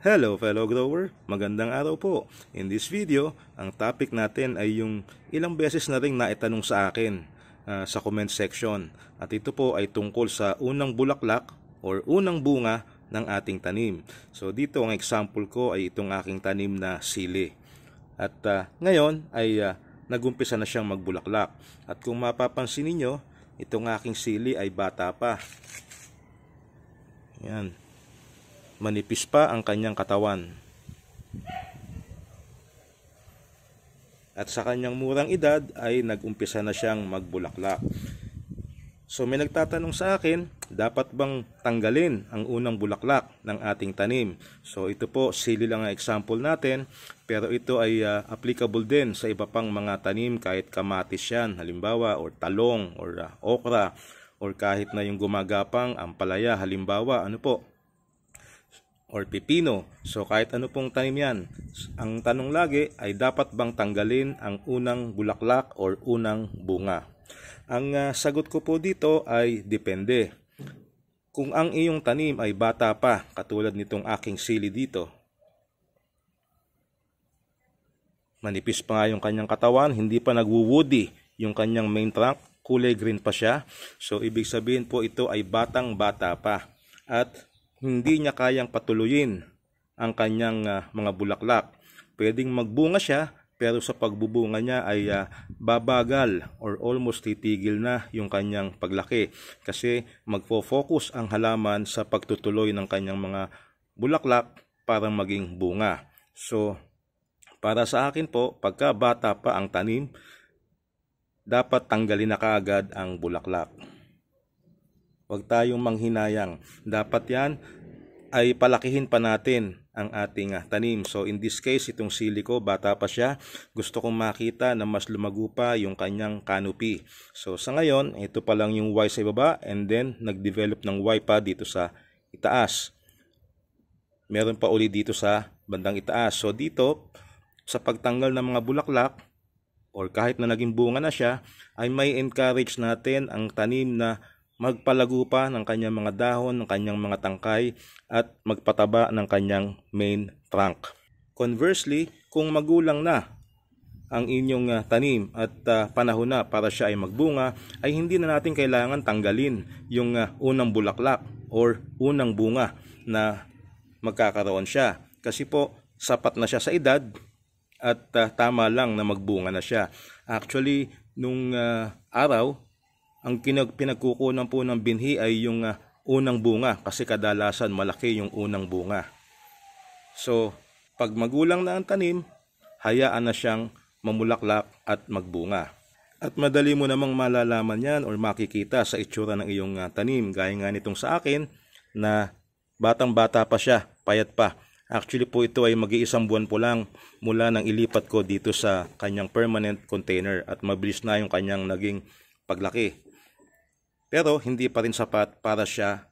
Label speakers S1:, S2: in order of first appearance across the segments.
S1: Hello fellow grower, magandang araw po. In this video, ang topic natin ay yung ilang beses na rin naitanong sa akin uh, sa comment section. At ito po ay tungkol sa unang bulaklak or unang bunga ng ating tanim. So dito ang example ko ay itong aking tanim na sili. At uh, ngayon ay uh, nagumpisa na siyang magbulaklak. At kung mapapansin ninyo, itong aking sili ay bata pa. Yan manipis pa ang kanyang katawan. At sa kanyang murang edad ay nagumpisa na siyang magbulaklak. So may nagtatanong sa akin, dapat bang tanggalin ang unang bulaklak ng ating tanim? So ito po, sili lang ang example natin, pero ito ay uh, applicable din sa iba pang mga tanim kahit kamatis yan, halimbawa, or talong, or uh, okra, or kahit na yung gumagapang ampalaya, halimbawa, ano po, or pipino. So kahit ano pong tanim yan. Ang tanong lagi ay dapat bang tanggalin ang unang bulaklak or unang bunga? Ang uh, sagot ko po dito ay depende. Kung ang iyong tanim ay bata pa, katulad nitong aking sili dito, manipis pa nga yung kanyang katawan, hindi pa nagwo-woody yung kanyang main trunk, kulay green pa siya. So ibig sabihin po ito ay batang bata pa. At hindi niya kayang patuloyin ang kanyang uh, mga bulaklak. Pwedeng magbunga siya pero sa pagbubunga niya ay uh, babagal or almost titigil na yung kanyang paglaki kasi magfo-focus ang halaman sa pagtutuloy ng kanyang mga bulaklak para maging bunga. So, para sa akin po, pagka bata pa ang tanim, dapat tanggalin na kaagad ang bulaklak. Huwag tayong manghinayang. Dapat yan ay palakihin pa natin ang ating uh, tanim. So in this case, itong sili ko, bata pa siya, gusto kong makita na mas lumago pa yung kanyang canopy. So sa ngayon, ito pa lang yung Y sa ibaba and then nag-develop ng Y pa dito sa itaas. Meron pa uli dito sa bandang itaas. So dito, sa pagtanggal ng mga bulaklak, or kahit na naging bunga na siya, ay may encourage natin ang tanim na magpalago pa ng kanyang mga dahon, ng kanyang mga tangkay at magpataba ng kanyang main trunk. Conversely, kung magulang na ang inyong ah, tanim at uh, panahon na para siya ay magbunga ay hindi na natin kailangan tanggalin yung uh, unang bulaklak or unang bunga na magkakaroon siya kasi po sapat na siya sa edad at uh, tama lang na magbunga na siya. Actually, nung uh, araw ang pinagkukunan po ng binhi ay yung uh, unang bunga kasi kadalasan malaki yung unang bunga. So, pag magulang na ang tanim, hayaan na siyang mamulaklak at magbunga. At madali mo namang malalaman yan or makikita sa itsura ng iyong uh, tanim. Gaya nga nitong sa akin na batang-bata pa siya, payat pa. Actually po ito ay mag-iisang buwan po lang mula nang ilipat ko dito sa kanyang permanent container at mabilis na yung kanyang naging paglaki. Pero hindi pa rin sapat para siya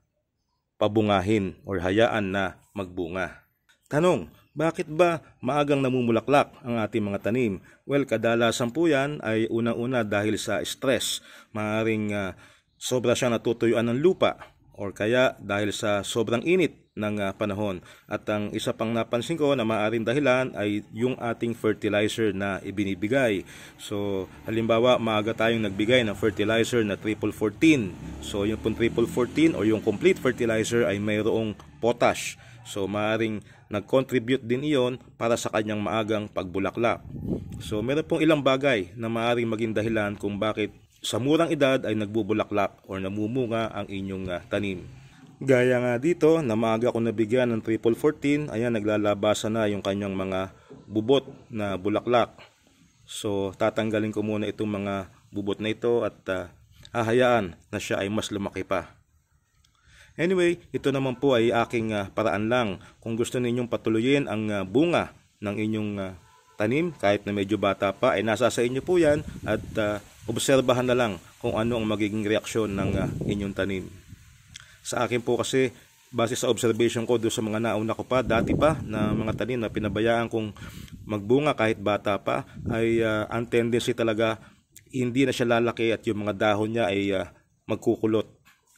S1: pabungahin or hayaan na magbunga. Tanong, bakit ba maagang namumulaklak ang ating mga tanim? Well, kadalasan po yan ay una-una dahil sa stress. Maaring uh, ah, sobra siya natutuyuan ng lupa or kaya dahil sa sobrang init ng ah, panahon. At ang isa pang napansin ko na maaaring dahilan ay yung ating fertilizer na ibinibigay. So halimbawa maaga tayong nagbigay ng fertilizer na triple 14. So yung pong triple 14 o yung complete fertilizer ay mayroong potash. So maaring nag-contribute din iyon para sa kanyang maagang pagbulaklak. So meron pong ilang bagay na maaring maging dahilan kung bakit sa murang edad ay nagbubulaklak o namumunga ang inyong uh, tanim. Gaya nga dito na maaga ko nabigyan ng triple 14, ayan naglalabasan na yung kanyang mga bubot na bulaklak. So tatanggalin ko muna itong mga bubot na ito at uh, hahayaan na siya ay mas lumaki pa. Anyway, ito naman po ay aking uh, paraan lang kung gusto ninyong patuloyin ang uh, bunga ng inyong uh, tanim kahit na medyo bata pa ay nasa sa inyo po yan at uh, obserbahan na lang kung ano ang magiging reaksyon ng uh, inyong tanim. Sa akin po kasi base sa observation ko doon sa mga nauna ko pa dati pa na mga tanim na pinabayaan kong magbunga kahit bata pa ay uh, ang tendency talaga hindi na siya lalaki at yung mga dahon niya ay uh, magkukulot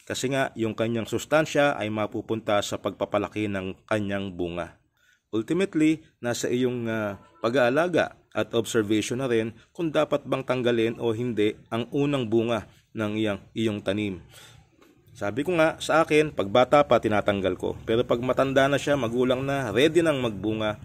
S1: kasi nga yung kanyang sustansya ay mapupunta sa pagpapalaki ng kanyang bunga. Ultimately, nasa iyong uh, pag-aalaga at observation na rin kung dapat bang tanggalin o hindi ang unang bunga ng iyong, iyong tanim. Sabi ko nga, sa akin, pagbata pa tinatanggal ko. Pero pag matanda na siya, magulang na, ready nang magbunga,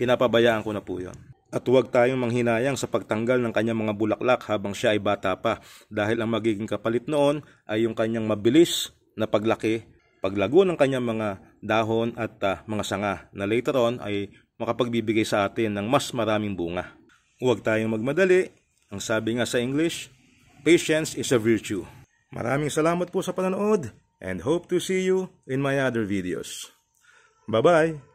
S1: pinapabayaan ko na po yon. At huwag tayong manghinayang sa pagtanggal ng kanyang mga bulaklak habang siya ay bata pa dahil ang magiging kapalit noon ay yung kanyang mabilis na paglaki, paglago ng kanyang mga dahon at uh, mga sanga na later on ay makapagbibigay sa atin ng mas maraming bunga. Huwag tayong magmadali. Ang sabi nga sa English, patience is a virtue. Maraming salamat po sa panonood and hope to see you in my other videos. Bye-bye!